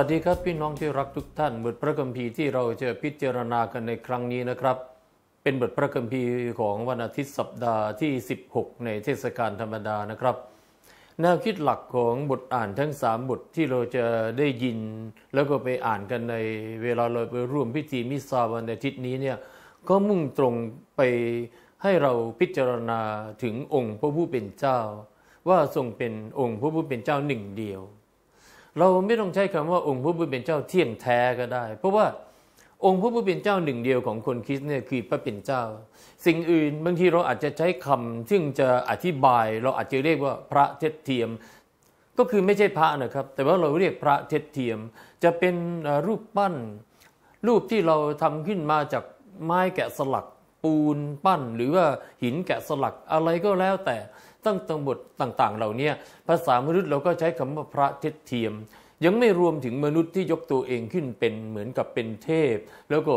วัสดีครับ พี่น้องที่รักทุกท่านบทพระคัมภีร์ที่เราจะพิจารณากันในครั้งนี้นะครับ เป็นบทพระคัมภีร์ของวันอาทิตย์สัปดาห์ที่ 16 ในเทศกาลธรรมดานะครับ แนวคิดหลักของบทอ่านทั้ง 3 บทที่เราจะได้ยิน แล้วก็ไปอ่านกันในเวลาเราไปร่วมพิธีมิสาวันอาทิตย์นี้เนี่ยก็มุ่งตรงไปให้เราพิจารณาถึงองค์พระผู้เป็นเจ้า ว่าทรงเป็นองค์พระผู้เป็นเจ้าหนึ่งเดียวเราไม่ต้องใช้คำว่าองค์พระผู้เป็นเจ้าเที่ยงแท้ก็ได้ เพราะว่าองค์พระผู้เป็นเจ้าหนึ่งเดียวของคนคริสเนี่ยคือพระเป็นเจ้า สิ่งอื่นบางทีเราอาจจะใช้คำซึ่งจะอธิบายเราอาจจะเรียกว่าพระเทศเทียม ก็คือไม่ใช่พระนะครับ แต่ว่าเราเรียกพระเทศเทียมจะเป็นรูปปั้น รูปที่เราทำขึ้นมาจากไม้แกะสลักปูนปั้น หรือว่าหินแกะสลักอะไรก็แล้วแต่ตั้งตังบทต่างๆ เหล่านี้ภาษามนุษย์เราก็ใช้คำว่าพระเทศเทียม ยังไม่รวมถึงมนุษย์ที่ยกตัวเองขึ้นเป็นเหมือนกับเป็นเทพ แล้วก็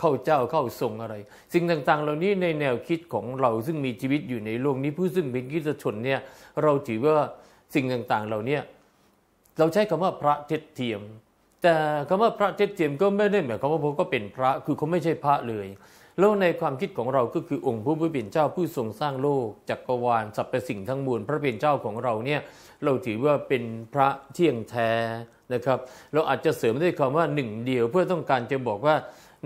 เข้าเจ้าเข้าทรงอะไร สิ่งต่างๆ เหล่านี้ในแนวคิดของเราซึ่งมีชีวิตอยู่ในโลกนี้ ผู้ซึ่งเป็นกิจชนเนี่ยเราถือว่าสิ่งต่างๆ เหล่านี้เราใช้คำว่าพระเทศเทียม แต่คำว่าพระเทศเทียมก็ไม่ได้หมายความว่าพขาก็เป็นพระคือเขาไม่ใช่พระเลยโลกในความคิดของเราก็คือองค์ผู้เป็นเจ้าผู้ทรงสร้างโลกจักรวาลสรรพสิ่งทั้งมวลพระเป็นเจ้าของเราเนี่ยเราถือว่าเป็นพระเที่ยงแท้นะครับเราอาจจะเสริมด้วยคำว่าหนึ่ง เดียว เพื่อต้องการจะบอกว่า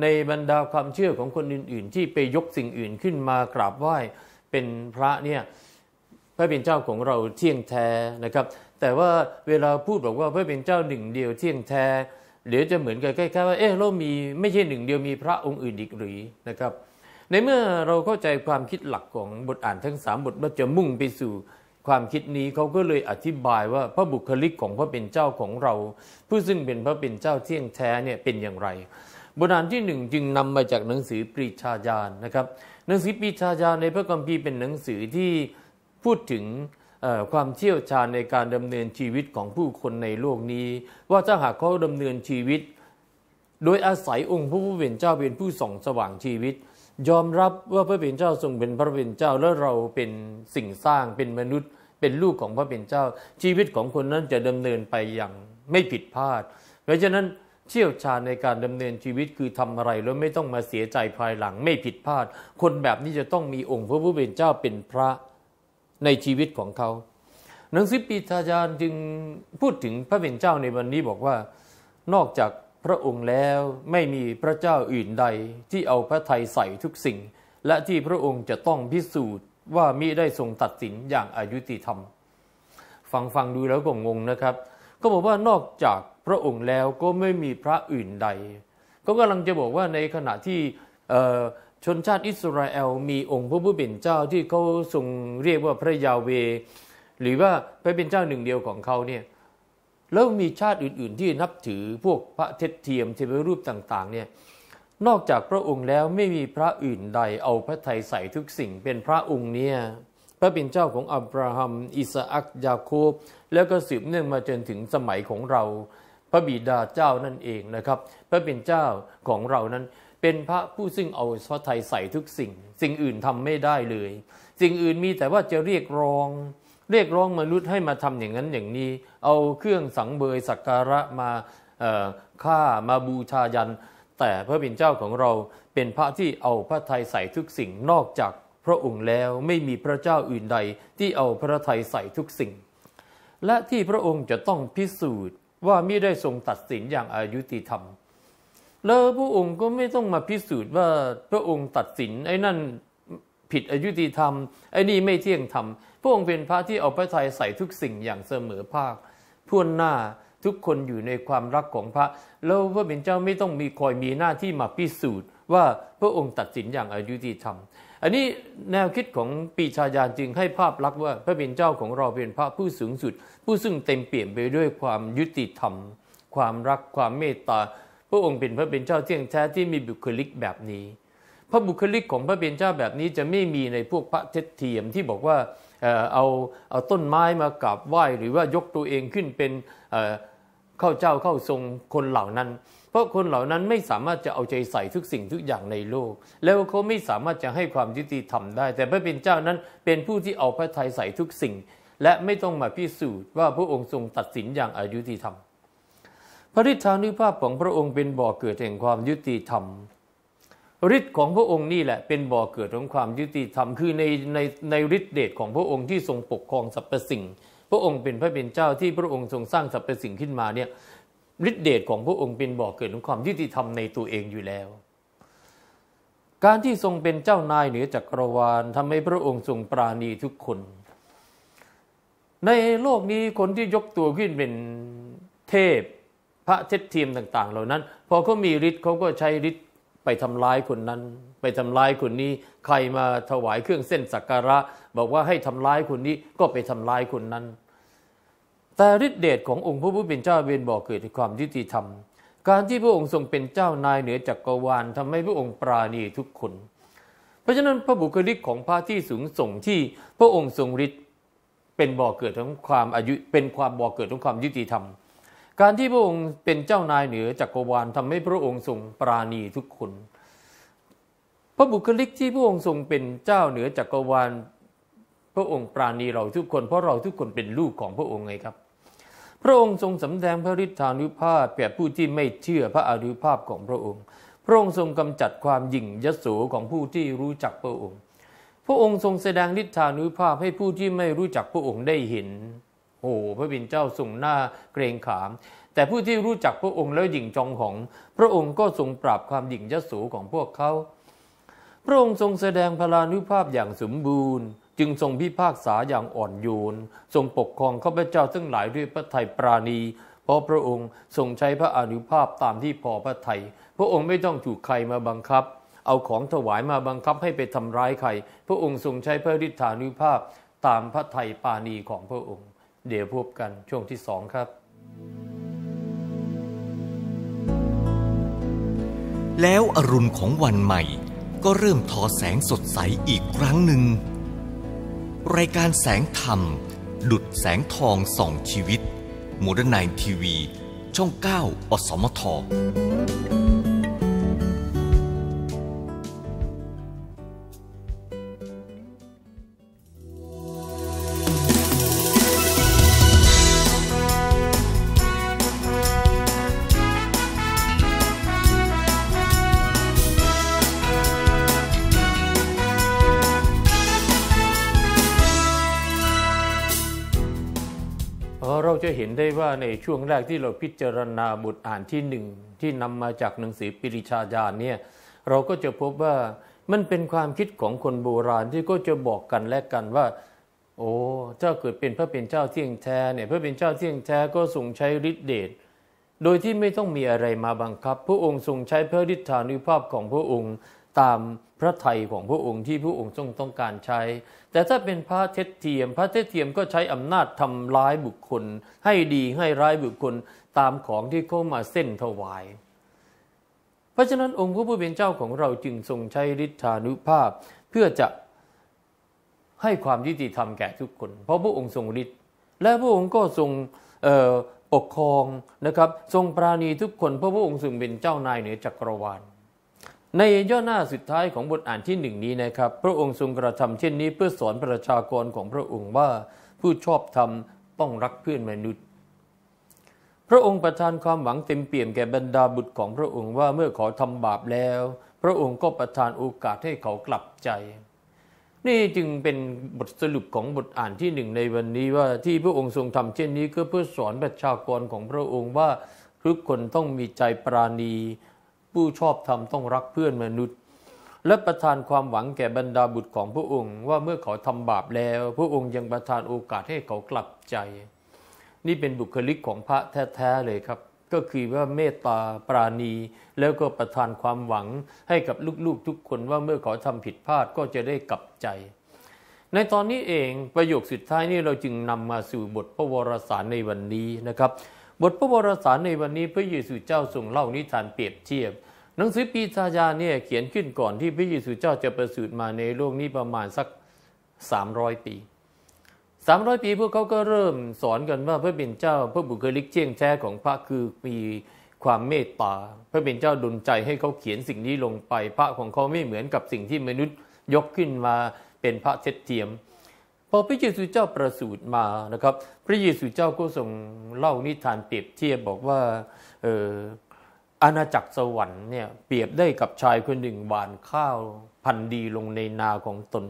ในบรรดาความเชื่อของคนอื่นๆ ที่ไปยกสิ่งอื่นขึ้นมากราบไหว้ เป็นพระเนี่ยพระเป็นเจ้าของเราเที่ยงแท้นะครับแต่ว่าเวลาพูดบอกว่าพระเป็นเจ้าหนึ่งเดียว เที่ยงแท้เดี๋ยวจะเหมือนกับใกล้ๆว่าเอ๊ะเรามีไม่ใช่หนึ่งเดียวมีพระองค์อื่นอีกหรือนะครับ ในเมื่อเราเข้าใจความคิดหลักของบทอ่านทั้งสามบทว่าจะมุ่งไปสู่ความคิดนี้เขาก็เลยอธิบายว่าพระบุคลิกของพระเป็นเจ้าของเรา ผู้ซึ่งเป็นพระเป็นเจ้าเที่ยงแท้เนี่ยเป็นอย่างไร บทอ่านที่หนึ่งจึงนำมาจากหนังสือปรีชาญาณนะครับ หนังสือปรีชาญาณในพระคัมภีร์เป็นหนังสือที่พูดถึงความเชี่ยวชาญในการดำเนินชีวิตของผู้คนในโลกนี้ ว่าถ้าหากเขาดำเนินชีวิต โดยอาศัยองค์พระผู้เป็นเจ้าเป็นผู้ส่องสว่างชีวิต ยอมรับว่าพระเป็นเจ้าทรงเป็นพระเป็นเจ้า และเราเป็นสิ่งสร้างเป็นมนุษย์ เป็นลูกของพระเป็นเจ้า ชีวิตของคนนั้นจะดำเนินไปอย่างไม่ผิดพลาด เพราะฉะนั้นเชี่ยวชาญในการดำเนินชีวิตคือทำอะไรแล้วไม่ต้องมาเสียใจภายหลังไม่ผิดพลาด คนแบบนี้จะต้องมีองค์ พระผู้เป็นเจ้าเป็นพระในชีวิตของเขาหนังสือปีธาจารย์จึงพูดถึงพระเป็นเจ้าในวันนี้บอกว่า นอกจากพระองค์แล้วไม่มีพระเจ้าอื่นใด ที่เอาพระทัยใส่ทุกสิ่ง และที่พระองค์จะต้องพิสูจน์ว่ามิได้ทรงตัดสินอย่างอายุติธรรม ฟังฟังดูแล้วก็งงนะครับ ก็บอกว่านอกจากพระองค์แล้วก็ไม่มีพระอื่นใดก็กำลังจะบอกว่าในขณะที่ชนชาติอิสราเอลมีองค์พระผู้เป็นเจ้าที่เขาทรงเรียกว่าพระยาเว หรือว่าพระเป็นเจ้าหนึ่งเดียวของเขาเนี่ยแล้วมีชาติอื่นๆ ที่นับถือพวกพระเทศเทียมเทวรูปต่างๆเนี่ยนอกจากพระองค์แล้วไม่มีพระอื่นใดเอาพระไทยใส่ทุกสิ่งเป็นพระองค์เนี่ยพระเป็นเจ้าของอับราฮัมอิสอักยาโคบแล้วก็สืบเนื่องมาจนถึงสมัยของเรา พระบิดาเจ้านั่นเองนะครับ พระเป็นเจ้าของเรานั้นเป็นพระผู้ซึ่งเอาพระทัยใส่ทุกสิ่ง สิ่งอื่นทำไม่ได้เลย สิ่งอื่นมีแต่ว่าจะเรียกร้อง เรียกร้องมนุษย์ให้มาทำอย่างนั้นอย่างนี้ เอาเครื่องสังเบยสักการะมาฆ่ามาบูชายัน แต่พระบิ็นเจ้าของเราเป็นพระที่เอาพระทัยใส่ทุกสิ่งนอกจากพระองค์แล้วไม่มีพระเจ้าอื่นใดที่เอาพระทัยใส่ทุกสิ่ง และที่พระองค์จะต้องพิสูจน์ว่ามิได้ทรงตัดสินอย่างอายุติธรรมแล้วพระองค์ก็ไม่ต้องมาพิสูจน์ว่าพระองค์ตัดสินไอ้นั่นผิดอายุติธรรมไอ้นี่ไม่เที่ยงธรรมพระองค์เป็นพระที่เอาพระทัยใส่ทุกสิ่งอย่างเสมอภาคพวนหน้าทุกคนอยู่ในความรักของพระแล้วพระเป็นเจ้าไม่ต้องมีคอยมีหน้าที่มาพิสูจน์ว่าพระองค์ตัดสินอย่างอายุติธรรม อันนี้แนวคิดของปีชาญาจึงให้ภาพลักษณ์ว่าพระเป็นเจ้าของเราเป็นพระผู้สูงสุด ผู้ซึ่งเต็มเปี่ยมไปด้วยความยุติธรรม ความรักความเมตตาพระองค์เป็นพระเป็นเจ้าเที่ยงแท้ที่มีบุคลิกแบบนี้ พระบุคลิกของพระเป็นเจ้าแบบนี้จะไม่มีในพวกพระเทศเทียมที่บอกว่าเอาเอาต้นไม้มากราบไหว้หรือว่ายกตัวเองขึ้นเป็นเข้าเจ้าเข้าทรงคนเหล่านั้น เพราะคนเหล่านั้นไม่สามารถจะเอาใจใส่ทุกสิ่งทุกอย่างในโลก แล้วเขาไม่สามารถจะให้ความยุติธรรมได้ แต่พระเป็นเจ้านั้นเป็นผู้ที่เอาพระทัยใส่ทุกสิ่งและไม่ต้องมาพิสูจน์ว่าพระองค์ทรงตัดสินอย่างอายุติธรรมพระฤทธานุภาพของพระองค์เป็นบ่อเกิดแห่งความยุติธรรมฤทธิ์ของพระองค์นี่แหละเป็นบ่อเกิดของความยุติธรรมคือในในในฤทธิเดชของพระองค์ที่ทรงปกครองสรรพสิ่ง พระองค์เป็นพระเป็นเจ้าที่พระองค์ทรงสร้างสรรพสิ่งขึ้นมาเนี่ยฤทธิเดชของพระองค์เป็นบ่อเกิดของความยุติธรรมในตัวเองอยู่แล้ว การที่ทรงเป็นเจ้านายเหนือจักรวาลทำให้พระองค์ทรงปราณีทุกคน ในโลกนี้คนที่ยกตัวขึ้นเป็นเทพพระเท็จเทียมต่าง ๆ เหล่านั้น พอเขามีฤทธิ์เขาก็ใช้ฤทธิ์ไปทำาลายคนนั้น ไปทำาลายคนนี้ ใครมาถวายเครื่องเส้นสักการะ บอกว่าให้ทำาลายคนนี้ก็ไปทำาลายคนนั้น แต่ฤทธิเดชขององค์พระผู้เป็นเจ้าเวนบอกเกิดความยุติธรรม การที่พระองค์ทรงเป็นเจ้านายเหนือจักกรวาลทำให้พระองค์ปราณีทุกคน เพราะฉะนั้นพระบุคลิกของพระที่สูงส่งที่พระองค์ทรงฤทธิ์เป็นบ่อเกิดของความอายุ เป็นความบ่อเกิดของความยุติธรรมการที่พระองค์เป็นเจ้านายเหนือจักกรวาลทำให้พระองค์ทรงปราณีทุกคน พระบุคลิกที่พระองค์ทรงเป็นเจ้าเหนือจักกรวาลพระองค์ปราณีเราทุกคน เพราะเราทุกคนเป็นลูกของพระองค์ไงครับ พระองค์ทรงสำแดงพระฤทธานุภาพแก่ผู้ที่ไม่เชื่อพระอนุภาพของพระองค์ พระองค์ทรงกำจัดความหยิ่งยโสของผู้ที่รู้จักพระองค์ พระองค์ทรงแสดงฤทธานุภาพให้ผู้ที่ไม่รู้จักพระองค์ได้เห็นโอ้พระบินเจ้าทรงหน้าเกรงขาม แต่ผู้ที่รู้จักพระองค์แล้วหยิ่งจองของ พระองค์ก็ทรงปราบความหยิ่งยศสของพวกเขา พระองค์ทรงแสดงพลานุภาพอย่างสมบูรณ์ จึงทรงพิพากษาอย่างอ่อนโยนทรงปกครองข้าพเจ้าทั้งหลายด้วยพระทัยปราณี เพราะพระองค์ทรงใช้พระอนุภาพตามที่พอพระทัยพระองค์ไม่ต้องถูกใครมาบังคับ เอาของถวายมาบังคับให้ไปทำร้ายใครพระองค์ทรงใช้พระฤทธานุภาพตามพระทัยปาณีของพระองค์เดี๋ยวพบกันช่วงที่สองครับ แล้วอรุณของวันใหม่ก็เริ่มทอแสงสดใสอีกครั้งหนึ่ง รายการแสงธรรม ดุดแสงทองส่องชีวิตโมเดิร์นไนทีวีช่อง 9 อสมทได้ว่าในช่วงแรกที่เราพิจารณาบทอ่านที่หนึ่งที่นำมาจากหนังสือปิริชาญาณเนี่ยเราก็จะพบว่ามันเป็นความคิดของคนโบราณที่ก็จะบอกกันและกันว่า โอ้เจ้าเกิดเป็นพระเป็นเจ้าเที่ยงแท้เนี่ยพระเป็นเจ้าเที่ยงแท้ก็ส่งใช้ฤทธิเดชโดยที่ไม่ต้องมีอะไรมาบังคับพระองค์ทรงใช้พระฤทธานุภาพของพระองค์ตามพระไทยของพระองค์ที่พระองค์ทรงต้องการใช้ แต่ถ้าเป็นพระเท็จเทียม พระเท็จเทียมก็ใช้อำนาจทำร้ายบุคคล ให้ดีให้ร้ายบุคคลตามของที่เข้ามาเส้นถวาย เพราะฉะนั้นองค์พระผู้เป็นเจ้าของเราจึงทรงใช้ฤทธานุภาพเพื่อจะให้ความยุติธรรมแก่ทุกคน เพราะพระองค์ทรงฤทธิ์และพระองค์ก็ทรงปกครองนะครับทรงปราณีทุกคนเพราะพระองค์ทรงเป็นเจ้านายเหนือจักรวาลในย่อหน้าสุดท้ายของบทอ่านที่หนึ่งนี้นะครับ พระองค์ทรงกระทำเช่นนี้ เพื่อสอนประชากรของพระองค์ว่าผู้ชอบธรรมต้องรักเพื่อนมนุษย์ พระองค์ประทานความหวังเต็มเปี่ยมแก่บรรดาบุตรของพระองค์ว่าเมื่อขอทำบาปแล้ว พระองค์ก็ประทานโอกาสให้เขากลับใจ นี่จึงเป็นบทสรุปของบทอ่านที่หนึ่งในวันนี้ว่าที่พระองค์ทรงทำเช่นนี้ก็เพื่อสอนประชากรของพระองค์ว่าทุกคนต้องมีใจปราณีผู้ชอบธรรมต้องรักเพื่อนมนุษย์ และประทานความหวังแก่บรรดาบุตรของพระองค์ ว่าเมื่อเขาทำบาปแล้ว พระองค์ยังประทานโอกาสให้เขากลับใจ นี่เป็นบุคลิกของพระแท้ๆเลยครับ ก็คือว่าเมตตาปราณี แล้วก็ประทานความหวังให้กับลูกๆทุกคนว่าเมื่อเขาทำผิดพลาดก็จะได้กลับใจ ในตอนนี้เองประโยคสุดท้ายนี่เราจึงนำมาสู่บทพระวรสารในวันนี้นะครับบทพระวรสารในวันนี้พระเยซูเจ้าทรงเล่านิทานเปรียบเทียบหนังสือปีชาญาเนี่ยเขียนขึ้นก่อนที่พระเยซูเจ้าจะประสูติมาในโลกนี้ประมาณสัก300ปี300ปีพวกเขาก็เริ่มสอนกันว่าพระเป็นเจ้าพระบุคลิกเจียงแท้ของพระคือมีความเมตตาพระเป็นเจ้าดลใจให้เขาเขียนสิ่งนี้ลงไป พระของเขาไม่เหมือนกับสิ่งที่มนุษย์ยกขึ้นมาเป็นพระเท็จเทียมพอพระเยซูเจ้าประสูติมานะครับ พระเยซูเจ้าก็ส่งเล่านิทานเปรียบเทียบบอกว่า เอออาณาจักรสวรรค์เนี่ยเปรียบได้กับชายคนหนึ่งหวานข้าวพันดีลงในนาของตน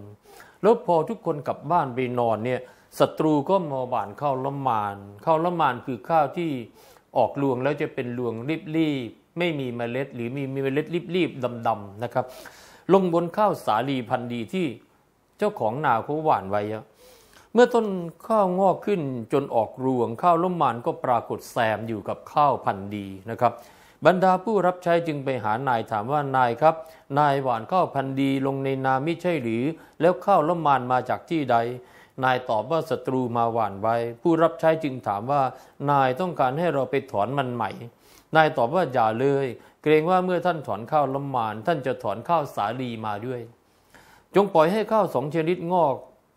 แล้วพอทุกคนกลับบ้านไปนอนเนี่ยศัตรูก็มาบานข้าวละมานข้าวละมานคือข้าวที่ออกรวงแล้วจะเป็นรวงรีบๆไม่มีเมล็ดหรือมีเมล็ดรีบๆดำๆนะครับ ลงบนข้าวสาลีพันดีที่เจ้าของนาเขาหว่านไว้ เมื่อต้นข้าวงอกขึ้นจนออกรวงข้าวละมมานก็ปรากฏแซมอยู่กับข้าวพันดีนะครับบรรดาผู้รับใช้จึงไปหานายถามว่านายครับ นายหวานข้าวพันดีลงในนาไม่ใช่หรือ แล้วข้าวละมานมาจากที่ใด นายตอบว่าศัตรูมาหว่านไว้ ผู้รับใช้จึงถามว่านายต้องการให้เราไปถอนมันใหม่ นายตอบว่าอย่าเลย เกรงว่าเมื่อท่านถอนข้าวละมาน ท่านจะถอนข้าวสาลีมาด้วย จงปล่อยให้ข้าวสองชนิดงอก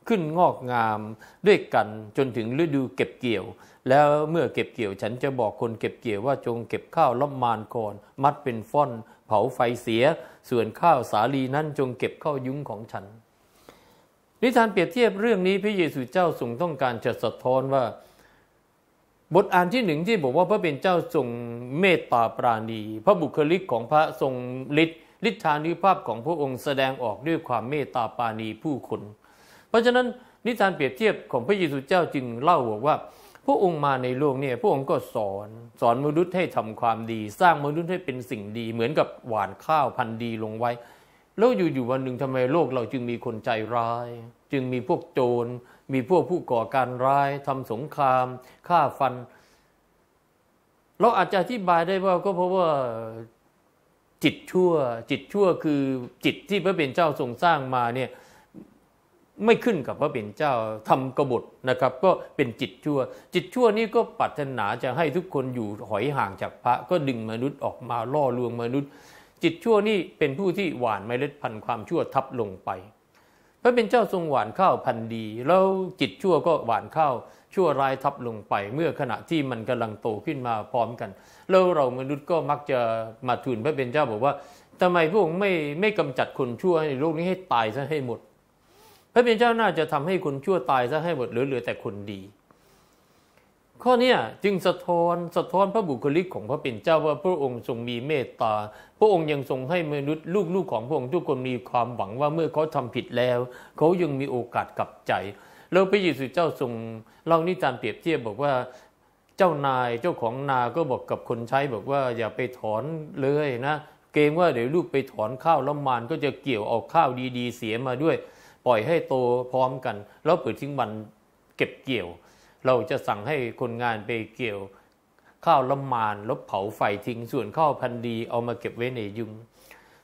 ขึ้นงอกงามด้วยกันจนถึงฤดูเก็บเกี่ยว แล้วเมื่อเก็บเกี่ยวฉันจะบอกคนเก็บเกี่ยวว่าจงเก็บข้าวล้อมมานก่อนมัดเป็นฟ่อน เผาไฟเสีย ส่วนข้าวสาลีนั้นจงเก็บเข้ายุ้งของฉัน นิทานเปรียบเทียบเรื่องนี้พระเยซูเจ้าทรงต้องการจะสะท้อนว่า บทอ่านที่หนึ่งที่บอกว่าพระเป็นเจ้าทรงเมตตาปราณี พระบุคลิกของพระทรงฤทธิ์ฤทธานุภาพของพระองค์แสดงออกด้วยความเมตตาปราณีผู้คนเพราะฉะนั้นนิทานเปรียบเทียบของพระเยซูเจ้าจึงเล่าบอกว่า พระองค์มาในโลกเนี่ยพระองค์ก็สอนสอนมนุษย์ให้ทำความดี สร้างมนุษย์ให้เป็นสิ่งดี เหมือนกับหวานข้าวพันธุ์ดีลงไว้ แล้วอยู่ๆวันหนึ่งทำไมโลกเราจึงมีคนใจร้าย จึงมีพวกโจร มีพวกผู้ก่อการร้าย ทำสงครามฆ่าฟัน เราอาจจะอธิบายได้ว่าก็เพราะว่าจิตชั่วจิตชั่วคือจิตที่พระเป็นเจ้าทรงสร้างมาเนี่ยไม่ขึ้นกับพระเป็นเจ้าทำกบฏนะครับ ก็เป็นจิตชั่ว จิตชั่วนี่ก็ปรารถนาจะให้ทุกคนอยู่หอยห่างจากพระก็ดึงมนุษย์ออกมาล่อลวงมนุษย์ จิตชั่วนี่เป็นผู้ที่หวานเมล็ดพันธุ์ความชั่วทับลงไป พระเป็นเจ้าทรงหวานข้าวพันดี แล้วจิตชั่วก็หวานข้าวชั่วร้ายทับลงไป เมื่อขณะที่มันกำลังโตขึ้นมาพร้อมกัน แล้วเรามนุษย์ก็มักจะมาทูลพระเป็นเจ้าบอกว่าทำไมพวกไม่ไม่กำจัดคนชั่วในโลกนี้ให้ตายซะให้หมดระเป็นเจ้าน่าจะทำให้คนชั่วตายซะให้หมดเหลือแต่คนดี ข้อนี้จึงสะท้อน สะท้อนพระบุคลิกของพระเป็นเจ้าว่าพระองค์ทรงมีเมตตา พระองค์ยังทรงให้มนุษย์ลูกๆของพระองค์ทุกคนมีความหวังว่าเมื่อเขาทำผิดแล้ว เขายังมีโอกาสกลับใจแล้วพระเยซูเจ้าทรงเล่านิทานเปรียบเทียบบอกว่าเจ้านายเจ้าของนา ก็บอกกับคนใช้ บอกว่าอย่าไปถอนเลยนะเกรงว่าเดี๋ยวลูกไปถอนข้าวแล้วมานก็จะเกี่ยวเอาข้าวดีๆ เสียมาด้วยปล่อยให้โตพร้อมกัน แล้วเปิดทิ้งมันเก็บเกี่ยว เราจะสั่งให้คนงานไปเกี่ยว ข้าวละมาน ลบเผาไฟทิ้งส่วนข้าวพันดีเอามาเก็บไว้ในยุง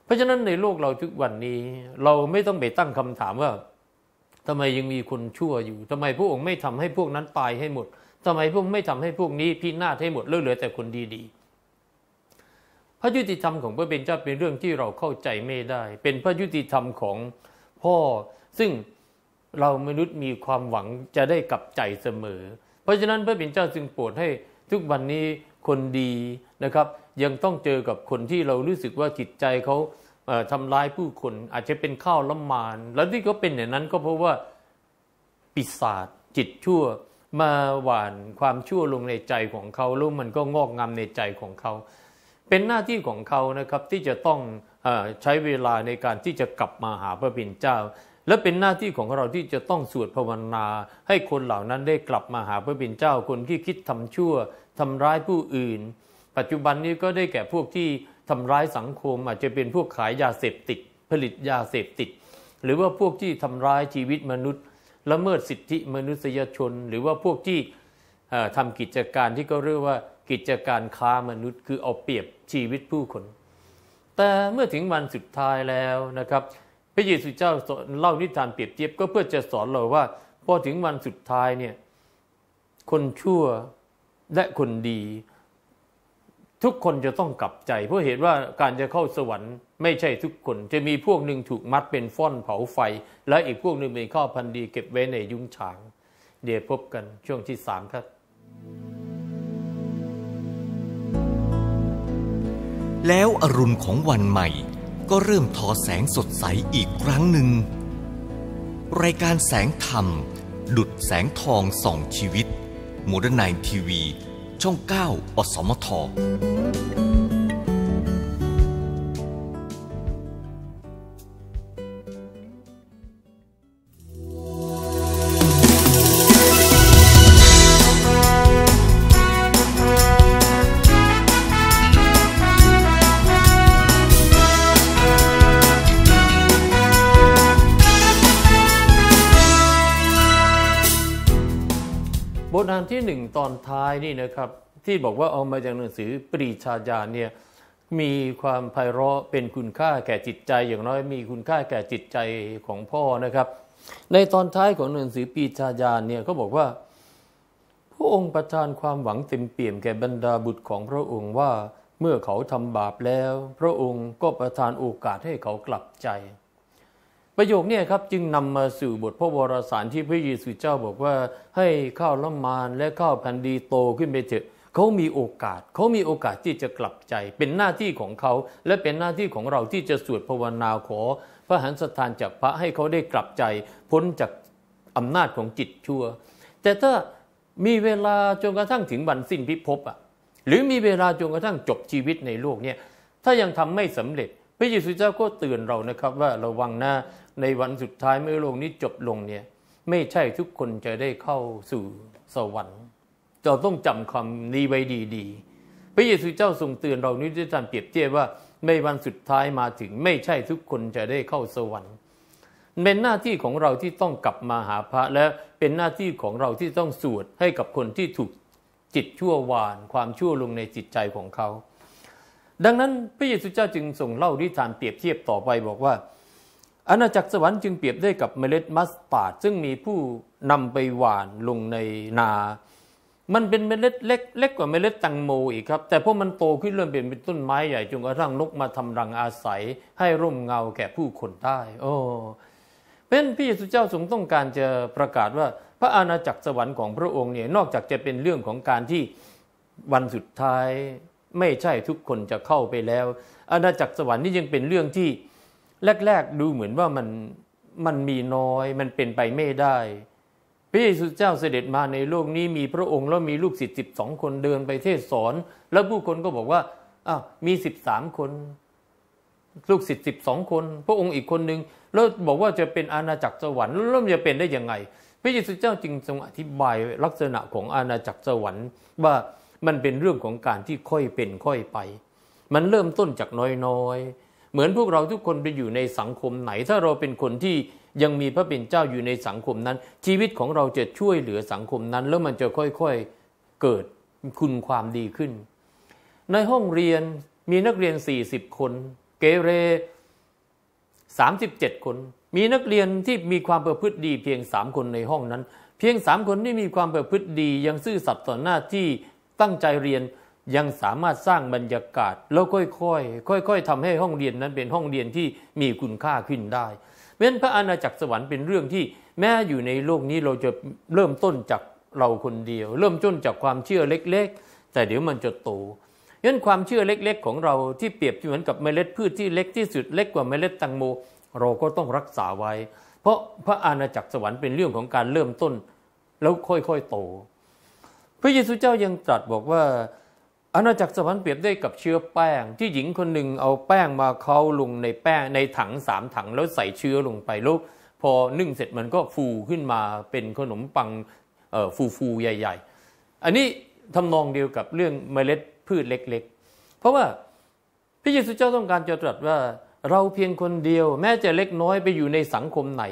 เพราะฉะนั้นในโลกเราทุกวันนี้ เราไม่ต้องไปตั้งคำถามว่า ทำไมยังมีคนชั่วอยู่ ทำไมพระองค์ไม่ทำให้พวกนั้น ตายให้หมด ทำไมพระองค์ไม่ทำให้พวกนี้พินาศให้หมดเหลือแต่คนดีๆพระยุติธรรมของพระเบญจเป็นเรื่องที่เราเข้าใจไม่ได้ เป็นพระยุติธรรมของพ่อซึ่งเรามนุษย์มีความหวังจะได้กลับใจเสมอ เพราะฉะนั้นพระบิดเจ้าจึงโปรดให้ทุกวันนี้คนดีนะครับ ยังต้องเจอกับคนที่เรารู้สึกว่าจิตใจเขาทำร้ายผู้คนอาจจะเป็นข้าวล้ำมานแล้วที่เขาเป็นอย่างนั้นก็เพราะว่าปิศาจจิตชั่วมาหว่านความชั่วลงในใจของเขาแล้วมันก็งอกงามในใจของเขา เป็นหน้าที่ของเขานะครับที่จะต้องอใช้เวลาในการที่จะกลับมาหาพระบิาเจ้าและเป็นหน้าที่ของเราที่จะต้องสวดภาวนาให้คนเหล่านั้นได้กลับมาหาพระบินเจ้าคนที่คิดทำชั่ว ทำร้ายผู้อื่น ปัจจุบันนี้ก็ได้แก่พวกที่ทำร้ายสังคม อาจจะเป็นพวกขายยาเสพติด ผลิตยาเสพติด หรือว่าพวกที่ทำร้ายชีวิตมนุษย์ละเมิดสิทธิมนุษยชน หรือว่าพวกที่ทำกิจการที่ก็เรียกว่ากิจการค้ามนุษย์ คือเอาเปรียบชีวิตผู้คน แต่เมื่อถึงวันสุดท้ายแล้วนะครับพระเยซูเจ้าเล่านิทานเปรียบเทียบก็เพื่อจะสอนเราว่า พอถึงวันสุดท้ายเนี่ย คนชั่วและคนดี ทุกคนจะต้องกลับใจ เพราะเห็นว่าการจะเข้าสวรรค์ไม่ใช่ทุกคนจะมีพวกหนึ่งถูกมัดเป็นฟ่อนเผาไฟ และอีกพวกหนึ่งเป็นข้าพันดี เก็บไว้ในยุ้งฉาง เดี๋ยวพบกันช่วงที่สามครับ แล้วอรุณของวันใหม่ก็เริ่มทอแสงสดใสอีกครั้งหนึ่ง รายการแสงธรรม ดุดแสงทองส่องชีวิตโมเดิร์นไนทีวีช่อง 9 อสมทตอนท้ายนี่นะครับที่บอกว่าเอามาจากหนังสือปรีชาญาเนี่ยมีความไพเราะเป็นคุณค่าแก่จิตใจอย่างน้อยมีคุณค่าแก่จิตใจของพ่อนะครับ ในตอนท้ายของหนังสือปีชาญาเนี่ยเขาบอกว่าพระองค์ประทานความหวังเต็มเปี่ยมแก่บรรดาบุตรของพระองค์ว่าเมื่อเขาทำบาปแล้ว พระองค์ก็ประทานโอกาสให้เขากลับใจประโยคนี้ครับจึงนำมาสู่บทพระวรสารที่พระเยซูเจ้าบอกว่าให้ข้าวละมานและข้าวพันดีโตขึ้นไปเถอะเขามีโอกาสเขามีโอกาสที่จะกลับใจเป็นหน้าที่ของเขาและเป็นหน้าที่ของเราที่จะสวดภาวนาขอ พระหันสถานจากพระให้เขาได้กลับใจพ้นจากอำนาจของจิตชั่ว แต่ถ้ามีเวลาจนกระทั่งถึงวันสิ้นพิภพอ่ะหรือมีเวลาจนกระทั่งจบชีวิตในโลกเนี่ยถ้ายังทำไม่สำเร็จ พระเยซูเจ้าก็เตือนเรานะครับว่าระวังนะในวันสุดท้าย เมื่อโลกนี้จบลงเนี่ย ไม่ใช่ทุกคนจะได้เข้าสู่สวรรค์เราต้องจำคำนี้ไว้ดีๆพระเยซูเจ้าทรงเตือนเรานี้ด้วยการเปรียบเทียบว่าในวันสุดท้ายมาถึงไม่ใช่ทุกคนจะได้เข้าสวรรค์เป็นหน้าที่ของเราที่ต้องกลับมาหาพระ และเป็นหน้าที่ของเราที่ต้องสวดให้กับคนที่ถูกจิตชั่ววานความชั่วลงในจิตใจของเขา ดังนั้นพระเยซูเจ้าจึงส่งเล่านิทานเปรียบเทียบต่อไปบอกว่าอาณาจักรสวรรค์จึงเปรียบได้กับเมล็ดมัสตาร์ดซึ่งมีผู้นำไปหว่านลงในนา มันเป็นเมล็ดเล็ก เล็กกว่าเมล็ดตังโมอีกครับ แต่พอมันโตขึ้นเริ่มเปลี่ยนเป็นต้นไม้ใหญ่จนกระทั่งนกมาทำรังอาศัยให้ร่มเงาแก่ผู้คนได้โอ้เป็นพระเยซูเจ้าทรงต้องการจะประกาศว่าพระอาณาจักรสวรรค์ของพระองค์เนี่ยนอกจากจะเป็นเรื่องของการที่วันสุดท้าย ไม่ใช่ทุกคนจะเข้าไปแล้ว อาณาจักรสวรรค์นี่ยังเป็นเรื่องที่แรก ๆ ดูเหมือนว่ามันมันมีน้อยมันเป็นไปไม่ได้พระเยซูเจ้าเสด็จมาในโลกนี้ มีพระองค์แล้วมีลูกศิษย์สิบสองคนเดินไปเทศสอน แล้วผู้คนก็บอกว่าอ้าวมีสิบสามคน ลูกศิษย์สิบสองคน พระองค์อีกคนหนึ่งแล้วบอกว่าจะเป็นอาณาจักรสวรรค์แล้วจะเป็นได้ยังไงพระเยซูเจ้าจึงทรงอธิบายลักษณะของอาณาจักรสวรรค์ ว่ามันเป็นเรื่องของการที่ค่อยเป็นค่อยไป มันเริ่มต้นจากน้อยๆเหมือนพวกเราทุกคนไปอยู่ในสังคม ไหนถ้าเราเป็นคนที่ยังมีพระเป็นเจ้าอยู่ในสังคมนั้น ชีวิตของเราจะช่วยเหลือสังคมนั้นแล้วมันจะค่อยๆเกิดคุณความดีขึ้น ในห้องเรียนมีนักเรียน 40 คน เกเร 37 คน มีนักเรียนที่มีความประพฤติดีเพียง 3 คนในห้องนั้น เพียง 3 คนที่มีความประพฤติดียังซื่อสัตย์ต่อหน้าที่ตั้งใจเรียนยังสามารถสร้างบรรยากาศแล้วค่อยๆ ค่อยๆทำให้ห้องเรียนนั้นเป็นห้องเรียนที่มีคุณค่าขึ้นได้ เพราะฉะนั้นพระอาณาจักรสวรรค์เป็นเรื่องที่แม้อยู่ในโลกนี้เราจะเริ่มต้นจากเราคนเดียว เริ่มต้นจากความเชื่อเล็กๆ แต่เดี๋ยวมันจะโตยันความเชื่อเล็กๆ ของเราที่เปรียบเหมือนกับเมล็ดพืชที่เล็กที่สุดเล็กกว่าเมล็ดตังโม เราก็ต้องรักษาไว้ เพราะพระอาณาจักรสวรรค์เป็นเรื่องของการเริ่มต้น แล้วค่อยๆโต พระเยซูเจ้ายังตรัสบอกว่าอาณาจักรสวรรค์เปรียบได้กับเชื้อแป้ง ที่หญิงคนหนึ่งเอาแป้งมาเคาลงในแป้ง ในถังสามถังแล้วใส่เชื้อลงไปแล้วพอนึ่งเสร็จมันก็ฟูขึ้นมาเป็นขนมปังฟูฟูใหญ่ๆ อันนี้ทำนองเดียวกับเรื่องเมล็ดพืชเล็กๆ เพราะว่าพระเยซูเจ้าต้องการจะตรัสว่าเราเพียงคนเดียวแม้จะเล็กน้อยไปอยู่ในสังคมไหน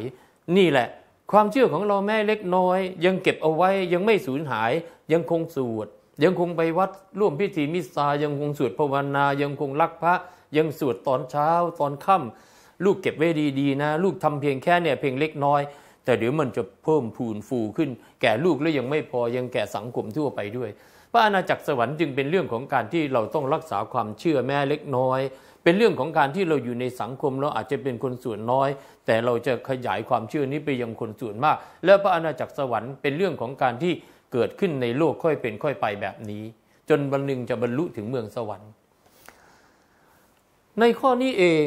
นี่แหละความเชื่อของเราแม้เล็กน้อย ยังเก็บเอาไว้ยังไม่สูญหายยังคงสูดยังคงไปวัดร่วมพิธีมิสซายังคงสวดภาวนายังคงรักพระยังสวดตอนเช้า ตอนค่ำ ลูกเก็บไว้ดี ๆ นะ ลูกทำเพียงแค่เนี่ยเพียงเล็กน้อย แต่เดี๋ยวมันจะเพิ่มพูนฟูขึ้น แก่ลูกแล้วยังไม่พอยังแก่สังคมทั่วไปด้วยพระอาณาจักรสวรรค์จึงเป็นเรื่องของการที่เราต้องรักษาความเชื่อแม่เล็กน้อย เป็นเรื่องของการที่เราอยู่ในสังคมเราอาจจะเป็นคนส่วนน้อย แต่เราจะขยายความเชื่อนี้ไปยังคนส่วนมาก และพระอาณาจักรสวรรค์เป็นเรื่องของการที่เกิดขึ้นในโลกค่อยเป็นค่อยไปแบบนี้ จนวันหนึ่งจะบรรลุถึงเมืองสวรรค์ ในข้อนี้เอง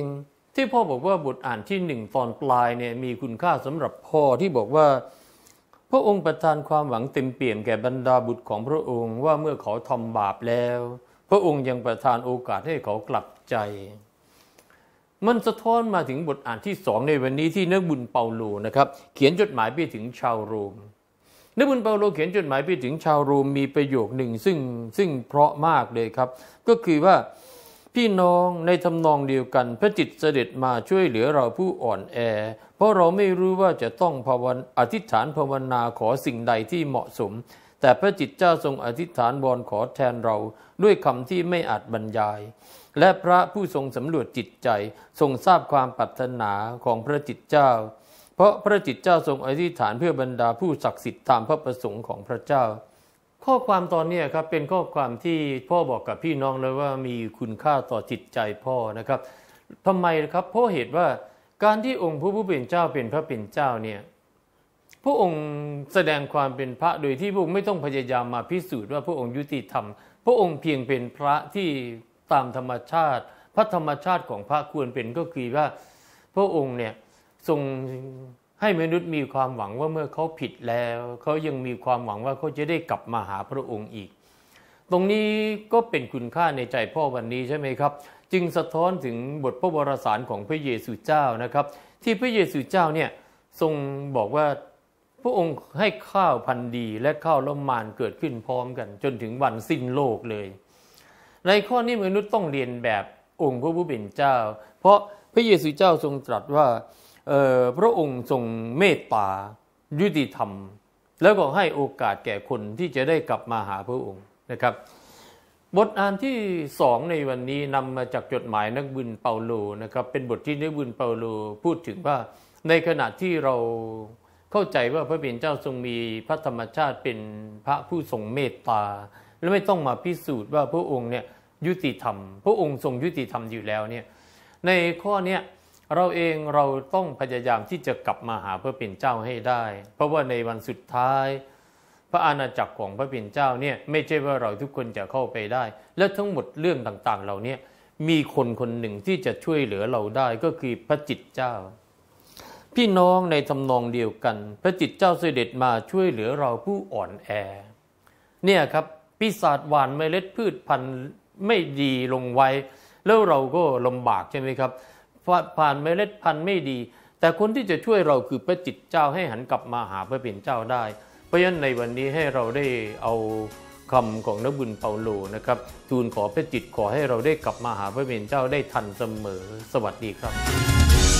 ที่พ่อบอกว่าบทอ่านที่หนึ่งฟอนปลายเนี่ยมีคุณค่าสำหรับพ่อที่บอกว่า พระองค์ประทานความหวังเต็มเปี่ยมแก่บรรดาบุตรของพระองค์ว่าเมื่อเขาทำบาปแล้ว พระองค์ยังประทานโอกาสให้เขากลับใจ มันสะท้อนมาถึงบทอ่านที่สองในวันนี้ที่นักบุญเปาโลนะครับเขียนจดหมายไปถึงชาวโรมนบุญเปาโลเขียนจดหมายไปถึงชาวโรมมีประโยคหนึ่งซึ่งซึ่งเพราะมากเลยครับ ก็คือว่าพี่น้องในทำนองเดียวกันพระจิตเสด็จมาช่วยเหลือเราผู้อ่อนแอ เพราะเราไม่รู้ว่าจะต้องภาวนาอธิษฐานภาวนาขอสิ่งใดที่เหมาะสม แต่พระจิตเจ้าทรงอธิษฐานบอนขอแทนเราด้วยคำที่ไม่อาจบรรยาย และพระผู้ทรงสำรวจจิตใจทรงทราบความปรารถนาของพระจิตเจ้าเพราะพระจิตเจ้า ทรงอธิษฐานเพื่อบรรดาผู้ศักดิ์สิทธิ์ตามพระประสงค์ของพระเจ้า ข้อความตอนนี้ครับเป็นข้อความที่พ่อบอกกับพี่น้องเลยว่ามีคุณค่าต่อจิตใจพ่อนะครับทำไมครับเพราะเหตุว่าการที่องค์พระผู้เป็นเจ้าเป็นพระเป็นเจ้าเนี่ยพระองค์แสดงความเป็นพระโดยที่พระองค์ไม่ต้องพยายามมาพิสูจน์ว่าพระองค์ยุติธรรม พระองค์เพียงเป็นพระที่ตามธรรมชาติ พระธรรมชาติของพระควรเป็นก็คือว่าพระองค์เนี่ยส่งให้มนุษย์มีความหวังว่าเมื่อเขาผิดแล้ว เขายังมีความหวังว่าเขาจะได้กลับมาหาพระองค์อีก ตรงนี้ก็เป็นคุณค่าในใจพ่อวันนี้ใช่ไหมครับ จึงสะท้อนถึงบทพระวรสารของพระเยซูเจ้านะครับ ที่พระเยซูเจ้าเนี่ยทรงบอกว่าพระองค์ให้ข้าวพันดีและข้าวล้มมานเกิดขึ้นพร้อมกัน จนถึงวันสิ้นโลกเลย ในข้อนี้มนุษย์ต้องเรียนแบบองค์พระผู้เป็นเจ้า เพราะพระเยซูเจ้าทรงตรัสว่าพระองค์ทรงเมตตา ยุติธรรม แล้วก็ให้โอกาสแก่คนที่จะได้กลับมาหาพระองค์นะครับ บทอ่านที่สองในวันนี้นำมาจากจดหมายนักบุญเปาโลนะครับเป็นบทที่นักบุญเปาโลพูดถึงว่า ในขณะที่เราเข้าใจว่าพระเป็นเจ้าทรงมีพระธรรมชาติเป็นพระผู้ทรงเมตตา และไม่ต้องมาพิสูจน์ว่าพระองค์เนี่ยยุติธรรม พระองค์ทรงยุติธรรมอยู่แล้วเนี่ยในข้อเนี้ยเราเองเราต้องพยายามที่จะกลับมาหาพระปิ่นเจ้าให้ได้ เพราะว่าในวันสุดท้าย พระอาณาจักรของพระปิ่นเจ้าเนี่ยไม่ใช่ว่าเราทุกคนจะเข้าไปได้ และทั้งหมดเรื่องต่างๆเราเนี่ยมีคนคนหนึ่งที่จะช่วยเหลือเราได้ก็คือพระจิตเจ้า พี่น้องในทำนองเดียวกันพระจิตเจ้าเสด็จมาช่วยเหลือเราผู้อ่อนแอเนี่ยครับปีศาจหวานเมล็ดพืชพันธุ์ไม่ดีลงไว้ แล้วเราก็ลำบากใช่ไหมครับผ่านเมล็ดพันธุ์ไม่ดี แต่คนที่จะช่วยเราคือพระจิตเจ้าให้หันกลับมาหาพระเป็นเจ้าได้เพราะฉะนั้นในวันนี้ให้เราได้เอาคำของนบุญเปาโลนะครับ ทูลขอพระจิตขอให้เราได้กลับมาหาพระเป็นเจ้าได้ทันเสมอสวัสดีครับ